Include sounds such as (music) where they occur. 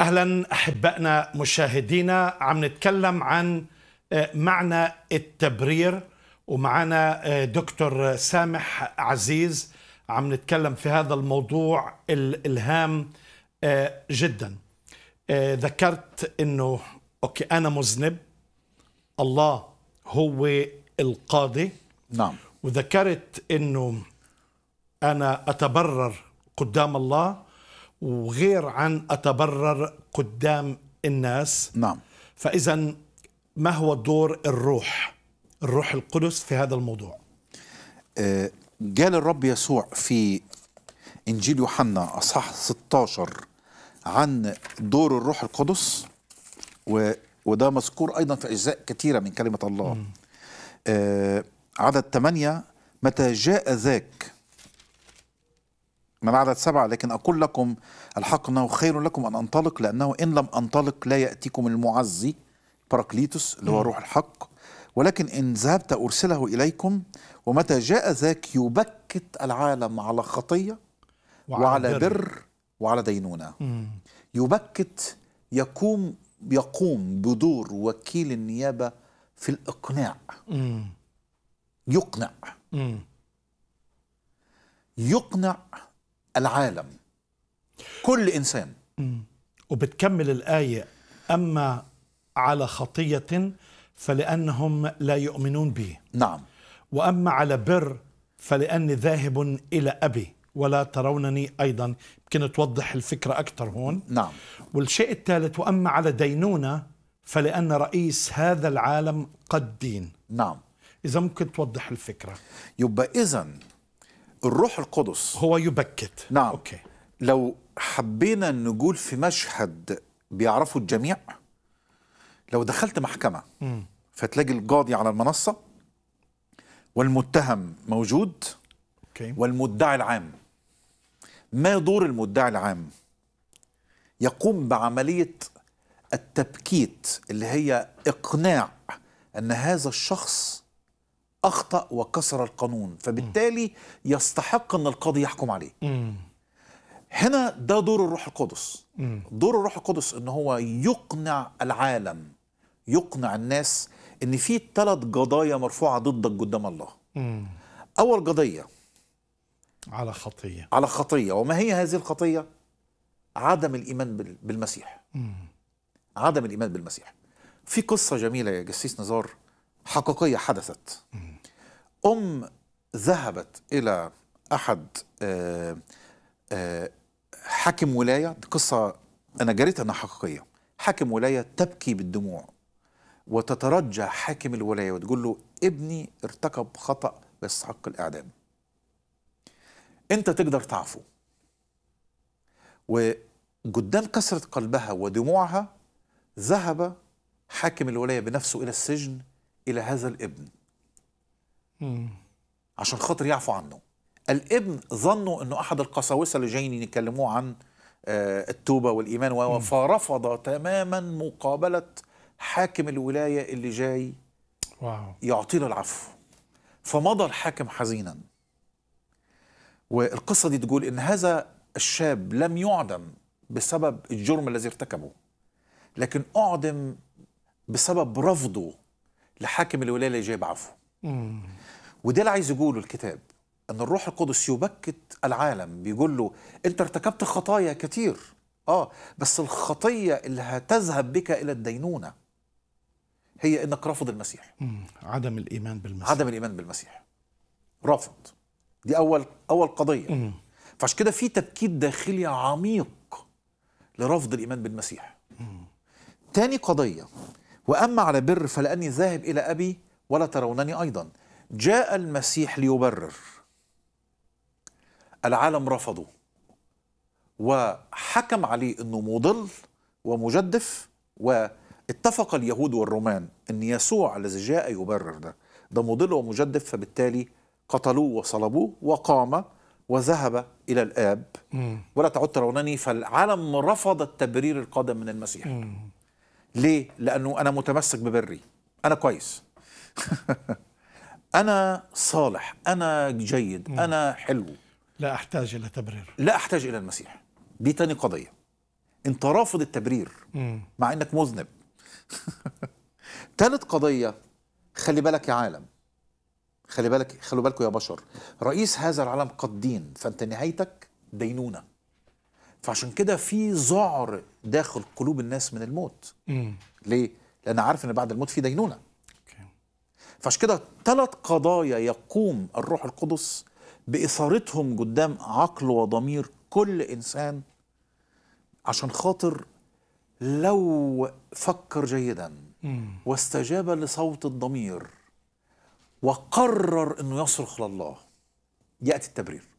اهلا احبائنا مشاهدينا عم نتكلم عن آه، معنى التبرير ومعنا آه، دكتور سامح عزيز عم نتكلم في هذا الموضوع الهام آه، جدا ذكرت انه اوكي انا مذنب الله هو القاضي نعم وذكرت انه انا اتبرر قدام الله وغير عن أتبرر قدام الناس نعم فإذا ما هو دور الروح الروح القدس في هذا الموضوع آه، قال الرب يسوع في إنجيل يوحنا أصحاح 16 عن دور الروح القدس و وده مذكور أيضا في أجزاء كثيرة من كلمة الله آه عدد 8 متى جاء ذاك من عدد سبعة لكن أقول لكم الحق أنه خير لكم أن أنطلق لأنه إن لم أنطلق لا يأتيكم المعزي باراكليتوس اللي هو روح الحق ولكن إن ذهبت أرسله إليكم ومتى جاء ذاك يبكت العالم على خطية وعلى, وعلى بر وعلى دينونة يبكت يقوم يقوم بدور وكيل النيابة في الإقناع يقنع يقنع العالم كل إنسان وبتكمل الآية أما على خطية فلأنهم لا يؤمنون به نعم وأما على بر فلأني ذاهب إلى أبي ولا ترونني أيضا يمكن توضح الفكرة أكثر هون نعم والشيء الثالث وأما على دينونة فلأن رئيس هذا العالم قد دين نعم إذا ممكن توضح الفكرة يبقى إذا الروح القدس هو يبكت نعم أوكي. لو حبينا نقول في مشهد بيعرفه الجميع لو دخلت محكمة فتلاقي القاضي على المنصة والمتهم موجود أوكي. والمدعي العام ما دور المدعي العام يقوم بعملية التبكيت اللي هي إقناع أن هذا الشخص أخطأ وكسر القانون فبالتالي يستحق أن القاضي يحكم عليه هنا ده دور الروح القدس دور الروح القدس أن هو يقنع العالم يقنع الناس أن في ثلاث قضايا مرفوعة ضدك قدام الله أول قضية على خطية على خطية وما هي هذه الخطية؟ عدم الإيمان بالمسيح عدم الإيمان بالمسيح في قصة جميلة يا جسيس نزار حقيقية حدثت أم ذهبت إلى أحد آه، آه، حاكم ولاية دي قصة أنا جريت أنها حقيقية حاكم ولاية تبكي بالدموع وتترجى حاكم الولاية وتقول له ابني ارتكب خطأ ويستحق الإعدام أنت تقدر تعفو وقدام كسرة قلبها ودموعها ذهب حاكم الولاية بنفسه إلى السجن إلى هذا الابن مم. عشان خاطر يعفو عنه الابن ظنوا أنه أحد القساوسة اللي جايين يكلموه عن آه، التوبة والإيمان فرفض تماما مقابلة حاكم الولاية اللي جاي واو. له العفو فمضى الحاكم حزينا والقصة دي تقول إن هذا الشاب لم يعدم بسبب الجرم الذي ارتكبه لكن أعدم بسبب رفضه لحاكم الولايه اللي جايب عفو وده اللي عايز يقوله الكتاب ان الروح القدس يبكت العالم بيقول له انت ارتكبت خطايا كتير اه بس الخطيه اللي هتذهب بك الى الدينونه هي انك رافض المسيح مم. عدم الايمان بالمسيح عدم الايمان بالمسيح رافض دي اول اول قضيه مم. فعشان كده في تبكيت داخلي عميق لرفض الايمان بالمسيح مم. تاني قضيه وأما على بر فلأني ذاهب إلى أبي ولا ترونني أيضا جاء المسيح ليبرر العالم رفضه وحكم عليه أنه مضل ومجدف واتفق اليهود والرومان أن يسوع الذي جاء يبرر ده ده مضل ومجدف فبالتالي قتلوه وصلبوه وقام وذهب إلى الآب ولا تعد ترونني فالعالم رفض التبرير القادم من المسيح ليه؟ لأنه أنا متمسك ببري أنا كويس (laughs) أنا صالح أنا جيد أنا حلو لا أحتاج إلى تبرير لا أحتاج إلى المسيح دي تاني قضية أنت رافض التبرير مع أنك مذنب (laughs) تالت قضية خلي بالك يا عالم خلي بالك خلوا بالكم يا بشر رئيس هذا العالم قد دين فأنت نهايتك دينونة فعشان كده في ذعر داخل قلوب الناس من الموت مم. ليه؟ لأن عارف إن بعد الموت في دينونة فعشان كده ثلاث قضايا يقوم الروح القدس بإثارتهم قدام عقل وضمير كل إنسان عشان خاطر لو فكر جيدا واستجاب لصوت الضمير وقرر انه يصرخ لله ياتي التبرير